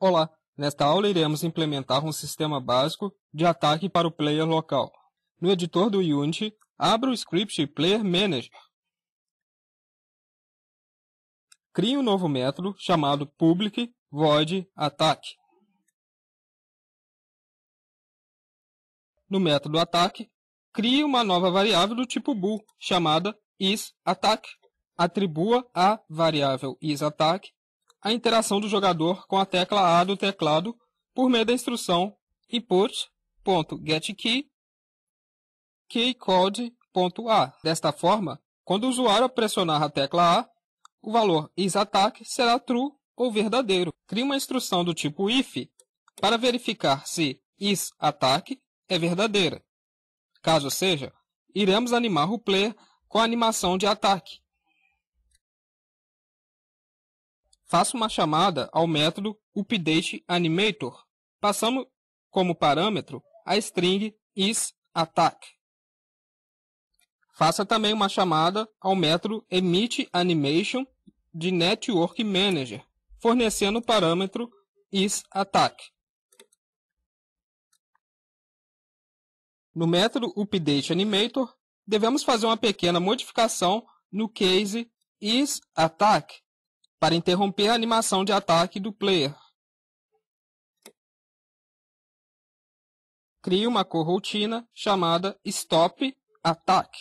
Olá! Nesta aula iremos implementar um sistema básico de ataque para o player local. No editor do Unity, abra o script Player Manager. Crie um novo método chamado public void attack. No método ataque, crie uma nova variável do tipo bool chamada isAttack. Atribua a variável isAttack a interação do jogador com a tecla A do teclado por meio da instrução input.getKey keycode.a. Desta forma, quando o usuário pressionar a tecla A, o valor isAttack será true ou verdadeiro. Crie uma instrução do tipo if para verificar se isAttack é verdadeira. Caso seja, iremos animar o player com a animação de ataque, faço uma chamada ao método updateAnimator, passando como parâmetro a string isAttack. Faça também uma chamada ao método EmitAnimation de Network Manager, fornecendo o parâmetro isAttack. No método updateAnimator, devemos fazer uma pequena modificação no case isAttack para interromper a animação de ataque do player. Crie uma corrotina chamada Stop Attack.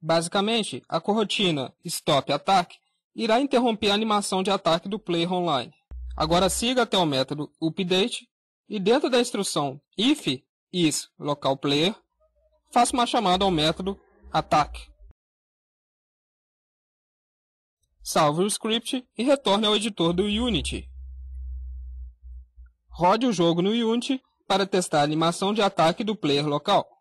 Basicamente, a corrotina Stop Attack irá interromper a animação de ataque do player online. Agora siga até o método update e dentro da instrução if is local player, faça uma chamada ao método Attack. Salve o script e retorne ao editor do Unity. Rode o jogo no Unity para testar a animação de ataque do player local.